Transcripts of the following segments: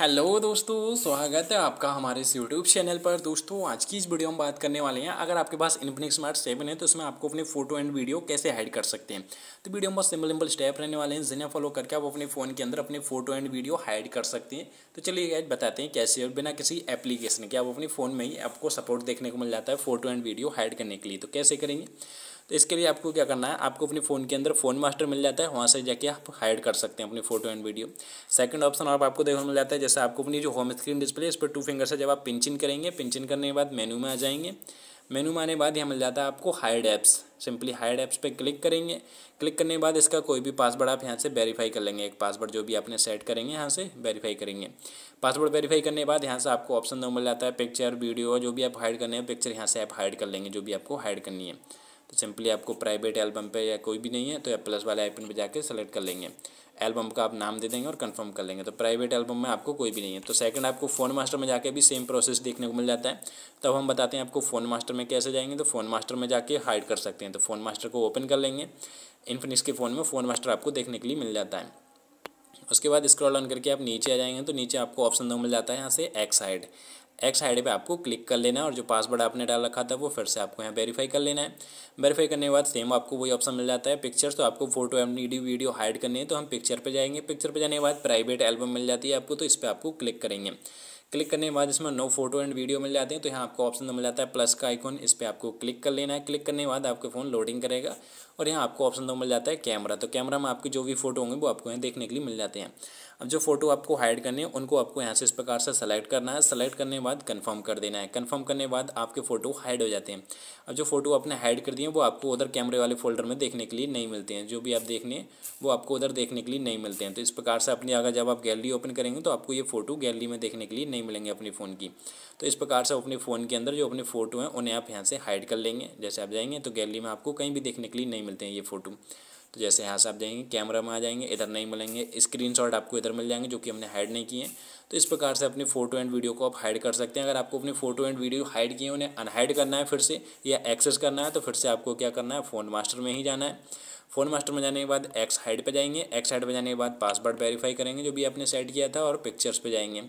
hello दोस्तों स्वागत है आपका हमारे इस यूट्यूब चैनल पर दोस्तों आज की इस वीडियो में बात करने वाले हैं अगर आपके पास इन्फिनिक्स स्मार्ट सेवन है तो इसमें आपको अपने फोटो एंड वीडियो कैसे हाइड कर सकते हैं तो वीडियो में बहुत सिंपल सिंपल स्टेप रहने वाले हैं जिन्हें फॉलो करके आप अपने फ़ोन के अंदर अपने फोटो एंड वीडियो हाइड कर सकते हैं तो चलिए आज बताते हैं कैसे और बिना किसी एप्लीकेशन के आप अपने फ़ोन में ही आपको सपोर्ट देखने को मिल जाता है फोटो एंड वीडियो हाइड करने के लिए तो कैसे करेंगे तो इसके लिए आपको क्या करना है आपको अपने फ़ोन के अंदर फ़ोन मास्टर मिल जाता है वहाँ से जाके आप हाइड कर सकते हैं अपनी photo and video second option और आपको देखने मिल जाता है जैसे आपको अपनी जो होम स्क्रीन डिस्प्ले इस पर टू फिंगर से जब आप पिंचिन करेंगे पिंचिन करने के बाद मेनू में आ जाएंगे मेनू में आने बाद यहाँ मिल जाता है आपको hide apps simply hide apps पर क्लिक करेंगे क्लिक करने के बाद इसका कोई भी पासवर्ड आप यहाँ से वेरीफाई कर लेंगे एक पासवर्ड जो भी आपने सेट करेंगे यहाँ से वेरीफाई करेंगे पासवर्ड वेरीफाई करने के बाद यहाँ से आपको ऑप्शन मिल जाता है पिक्चर वीडियो जो भी आप हाइड करने हैं पिक्चर यहाँ से आप हाइड कर लेंगे जो भी आपको हाइड करनी है तो सिंपली आपको प्राइवेट एल्बम पे या कोई भी नहीं है तो या प्लस वाले आइकन पे जाके सेलेक्ट कर लेंगे एल्बम का आप नाम दे देंगे और कंफर्म कर लेंगे तो प्राइवेट एल्बम में आपको कोई भी नहीं है तो सेकंड आपको फ़ोन मास्टर में जाके भी सेम प्रोसेस देखने को मिल जाता है तब हम बताते हैं आपको फ़ोन मास्टर में कैसे जाएंगे तो फ़ोन मास्टर में जाके हाइड कर सकते हैं तो फ़ोन मास्टर को ओपन कर लेंगे इन्फिनिक्स के फ़ोन में फ़ोन मास्टर आपको देखने के लिए मिल जाता है उसके बाद स्क्रॉल ऑन करके आप नीचे आ जाएंगे तो नीचे आपको ऑप्शन दो मिल जाता है यहाँ से एक्स हाइड एक्स आई पे आपको क्लिक कर लेना है और जो पासवर्ड आपने डाल रखा था वो फिर से आपको यहाँ वेरीफाई कर लेना है वेरीफाई करने के बाद सेम आपको वही ऑप्शन मिल जाता है पिक्चर्स तो आपको फोटो एम वीडियो हाइड करनी है तो हम पिक्चर पर जाएंगे पिक्चर पर जाने के बाद प्राइवेट एल्बम मिल जाती है आपको तो इस पर आपको क्लिक करेंगे क्लिक करने के बाद इसमें नो फोटो एंड वीडियो मिल जाते हैं तो यहाँ आपको ऑप्शन तो मिल जाता है प्लस का आइकॉन इस पर आपको क्लिक कर लेना है क्लिक करने के बाद आपके फ़ोन लोडिंग करेगा और यहाँ आपको ऑप्शन दो तो मिल जाता है कैमरा तो कैमरा में आपके जो भी फोटो होंगे वो आपको यहाँ देखने के लिए मिल जाते हैं अब जो फोटो आपको हाइड करने है उनको आपको यहाँ से इस प्रकार से सेलेक्ट करना है सेलेक्ट करने के बाद कन्फर्म कर देना है कन्फर्म करने के बाद आपके फोटो हाइड हो जाते हैं अब जो फोटो आपने हाइड कर दिए वो आपको उधर कैमरे वाले फोल्डर में देखने के लिए नहीं मिलते हैं जो भी आप देखने वो आपको उधर देखने के लिए नहीं मिलते हैं तो इस प्रकार से अपनी अगर जब आप गैलरी ओपन करेंगे तो आपको ये फोटो गैलरी में देखने के लिए नहीं मिलेंगे अपने फ़ोन की तो इस प्रकार से अपने फ़ोन के अंदर जो अपने फ़ोटो हैं उन्हें आप यहाँ से हाइड कर लेंगे जैसे आप जाएंगे तो गैलरी में आपको कहीं भी देखने के लिए नहीं मिलते हैं ये फ़ोटो तो जैसे यहाँ से आप जाएंगे कैमरा में आ जाएंगे इधर नहीं मिलेंगे स्क्रीन आपको इधर मिल जाएंगे जो कि हमने हाइड नहीं किए तो इस प्रकार से अपनी फोटो एंड वीडियो को आप हाइड कर सकते हैं अगर आपको अपनी फोटो एंड वीडियो हाइड किए उन्हें अनहाइड करना है फिर से या एक्सेस करना है तो फिर से आपको क्या करना है फ़ोन मास्टर में ही जाना है फ़ोन मास्टर में जाने के बाद एक्स हाइड पर जाएंगे एक्स हाइड पर जाने के बाद पासवर्ड वेरीफाई करेंगे जो भी आपने सेट किया था और पिक्चर्स पर जाएंगे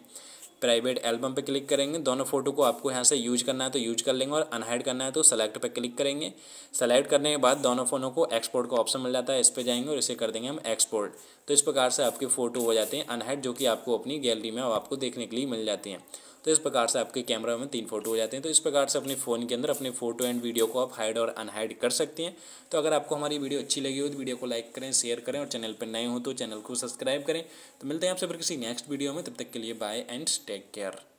प्राइवेट एल्बम पे क्लिक करेंगे दोनों फोटो को आपको यहाँ से यूज करना है तो यूज कर लेंगे और अनहाइड करना है तो सेलेक्ट पे क्लिक करेंगे सेलेक्ट करने के बाद दोनों फ़ोनों को एक्सपोर्ट का ऑप्शन मिल जाता है इस पर जाएंगे और इसे कर देंगे हम एक्सपोर्ट तो इस प्रकार से आपकी फ़ोटो हो जाते हैं अनहाइड जो कि आपको अपनी गैलरी में आपको देखने के लिए मिल जाती हैं तो इस प्रकार से आपके कैमरा में तीन फोटो हो जाते हैं तो इस प्रकार से अपने फ़ोन के अंदर अपने फोटो एंड वीडियो को आप हाइड और अनहाइड कर सकते हैं तो अगर आपको हमारी वीडियो अच्छी लगी हो तो वीडियो को लाइक करें शेयर करें और चैनल पर नए हो तो चैनल को सब्सक्राइब करें तो मिलते हैं आपसे फिर किसी नेक्स्ट वीडियो में तब तक के लिए बाय एंड टेक केयर